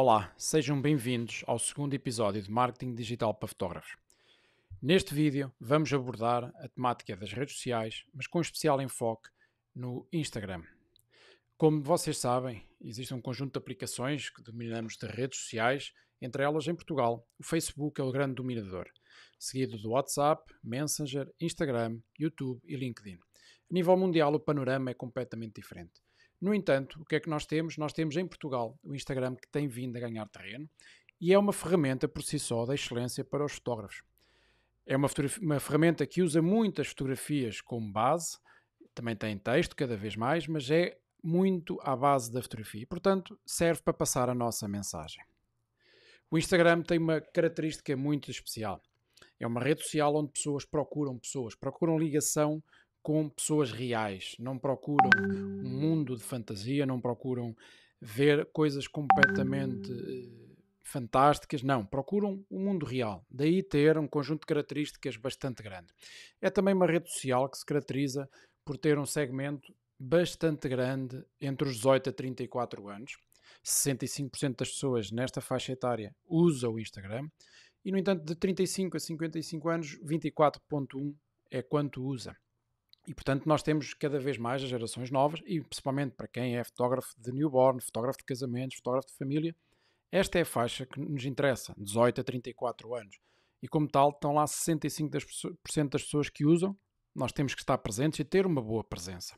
Olá, sejam bem-vindos ao segundo episódio de Marketing Digital para Fotógrafos. Neste vídeo vamos abordar a temática das redes sociais, mas com especial enfoque no Instagram. Como vocês sabem, existe um conjunto de aplicações que dominamos de redes sociais, entre elas em Portugal, o Facebook é o grande dominador, seguido do WhatsApp, Messenger, Instagram, YouTube e LinkedIn. A nível mundial, o panorama é completamente diferente. No entanto, o que é que nós temos? Nós temos em Portugal o Instagram que tem vindo a ganhar terreno e é uma ferramenta por si só da excelência para os fotógrafos. É uma, uma ferramenta que usa muitas fotografias como base, também tem texto cada vez mais, mas é muito à base da fotografia e, portanto, serve para passar a nossa mensagem. O Instagram tem uma característica muito especial. É uma rede social onde pessoas procuram pessoas, procuram ligação com pessoas reais. Não procuram um mundo de fantasia, não procuram ver coisas completamente eh, fantásticas, não. Procuram o mundo real. Daí ter um conjunto de características bastante grande. É também uma rede social que se caracteriza por ter um segmento bastante grande entre os 18 a 34 anos. 65% das pessoas nesta faixa etária usa o Instagram. E, no entanto, de 35 a 55 anos, 24,1% é quanto usa. E portanto, nós temos cada vez mais as gerações novas, e principalmente para quem é fotógrafo de newborn, fotógrafo de casamentos, fotógrafo de família, esta é a faixa que nos interessa, 18 a 34 anos. E como tal, estão lá 65% das pessoas que usam. Nós temos que estar presentes e ter uma boa presença.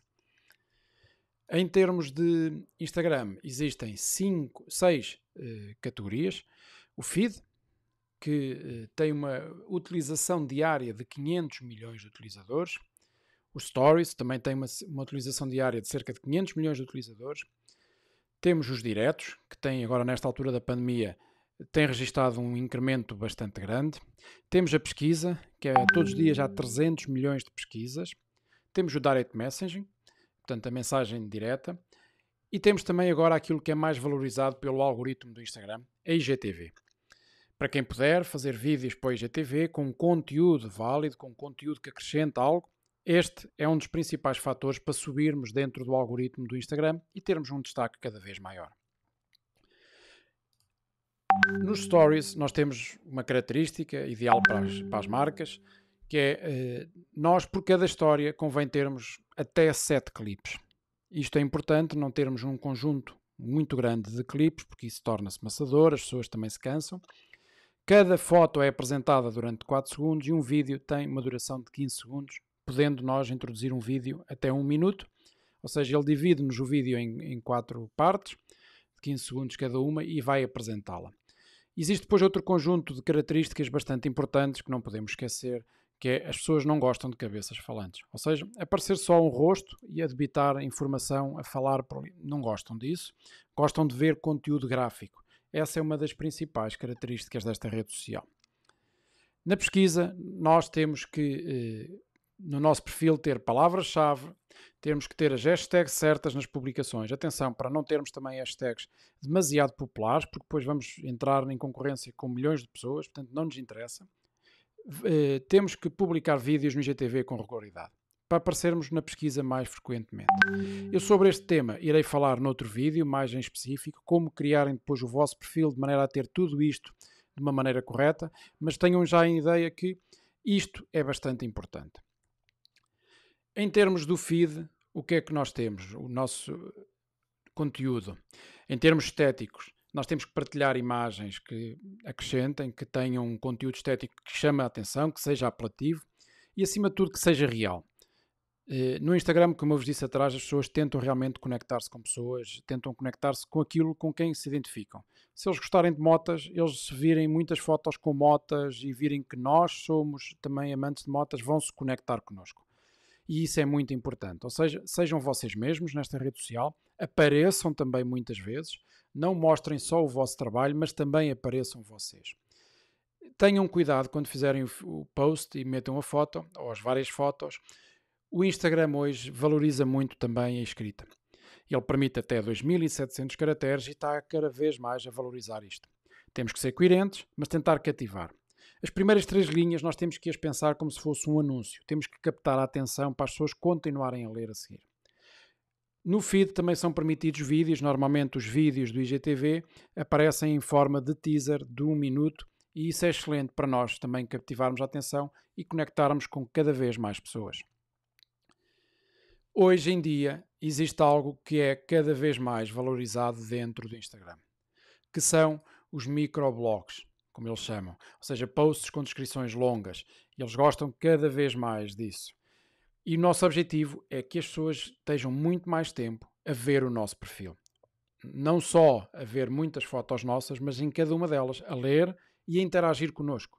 Em termos de Instagram, existem 5, 6 eh, categorias. O feed, que eh, tem uma utilização diária de 500 milhões de utilizadores. Os stories também tem uma, uma utilização diária de cerca de 500 milhões de utilizadores. Temos os diretos, que têm agora nesta altura da pandemia tem registado um incremento bastante grande. Temos a pesquisa, que é todos os dias há 300 milhões de pesquisas. Temos o direct messaging, portanto a mensagem direta. E temos também agora aquilo que é mais valorizado pelo algoritmo do Instagram, a IGTV. Para quem puder fazer vídeos para a IGTV com conteúdo válido, com conteúdo que acrescenta algo, este é um dos principais fatores para subirmos dentro do algoritmo do Instagram e termos um destaque cada vez maior. Nos stories, nós temos uma característica ideal para as, para as marcas, que é eh, nós, por cada história, convém termos até sete clipes. Isto é importante, não termos um conjunto muito grande de clipes, porque isso torna-se maçador, as pessoas também se cansam. Cada foto é apresentada durante 4 segundos e um vídeo tem uma duração de 15 segundos podendo nós introduzir um vídeo até um minuto, ou seja, ele divide-nos o vídeo em, em quatro partes, de 15 segundos cada uma, e vai apresentá-la. Existe depois outro conjunto de características bastante importantes que não podemos esquecer, que é as pessoas não gostam de cabeças falantes. Ou seja, aparecer só um rosto e a debitar informação, a falar, por não gostam disso. Gostam de ver conteúdo gráfico. Essa é uma das principais características desta rede social. Na pesquisa, nós temos que eh, no nosso perfil ter palavras-chave, termos que ter as hashtags certas nas publicações. Atenção, para não termos também hashtags demasiado populares, porque depois vamos entrar em concorrência com milhões de pessoas, portanto não nos interessa. Uh, temos que publicar vídeos no IGTV com regularidade, para aparecermos na pesquisa mais frequentemente. Eu sobre este tema irei falar noutro vídeo, mais em específico, como criarem depois o vosso perfil de maneira a ter tudo isto de uma maneira correta, mas tenham já em ideia que isto é bastante importante. Em termos do feed, o que é que nós temos? O nosso conteúdo. Em termos estéticos, nós temos que partilhar imagens que acrescentem, que tenham um conteúdo estético que chame a atenção, que seja apelativo e, acima de tudo, que seja real. Eh, no Instagram, como eu vos disse atrás, as pessoas tentam realmente conectar-se com pessoas, tentam conectar-se com aquilo com quem se identificam. Se eles gostarem de motas, eles se virem muitas fotos com motas e virem que nós somos também amantes de motas, vão se conectar connosco e isso é muito importante. Ou seja, sejam vocês mesmos nesta rede social, apareçam também muitas vezes, não mostrem só o vosso trabalho, mas também apareçam vocês. Tenham cuidado quando fizerem o post e metam a foto ou as várias fotos. O Instagram hoje valoriza muito também a escrita. Ele permite até 2.700 caracteres e está cada vez mais a valorizar isto. Temos que ser coerentes, mas tentar cativar. As primeiras três linhas nós temos que as pensar como se fosse um anúncio. Temos que captar a atenção para as pessoas continuarem a ler a seguir. No feed também são permitidos vídeos, normalmente os vídeos do IGTV aparecem em forma de teaser de um minuto e isso é excelente para nós também captivarmos a atenção e conectarmos com cada vez mais pessoas. Hoje em dia existe algo que é cada vez mais valorizado dentro do Instagram, que são os microblogs como eles chamam, ou seja, posts com descrições longas. Eles gostam cada vez mais disso. E o nosso objetivo é que as pessoas estejam muito mais tempo a ver o nosso perfil. Não só a ver muitas fotos nossas, mas em cada uma delas a ler e a interagir conosco.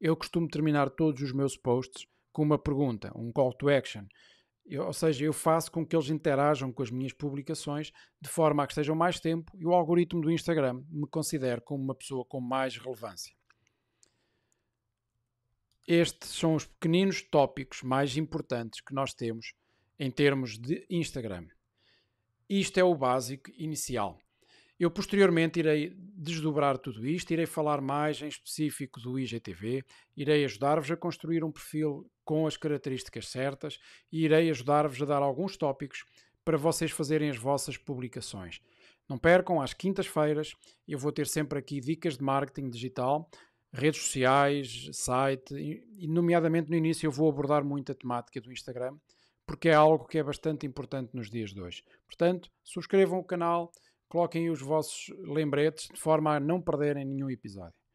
Eu costumo terminar todos os meus posts com uma pergunta, um call to action eu, ou seja, eu faço com que eles interajam com as minhas publicações de forma a que estejam mais tempo e o algoritmo do Instagram me considere como uma pessoa com mais relevância. Estes são os pequeninos tópicos mais importantes que nós temos em termos de Instagram. Isto é o básico inicial. Eu posteriormente irei desdobrar tudo isto, irei falar mais em específico do IGTV, irei ajudar-vos a construir um perfil com as características certas e irei ajudar-vos a dar alguns tópicos para vocês fazerem as vossas publicações. Não percam, às quintas-feiras eu vou ter sempre aqui dicas de marketing digital, redes sociais, site, e nomeadamente no início eu vou abordar muito a temática do Instagram, porque é algo que é bastante importante nos dias de hoje. Portanto, subscrevam o canal, coloquem os vossos lembretes de forma a não perderem nenhum episódio.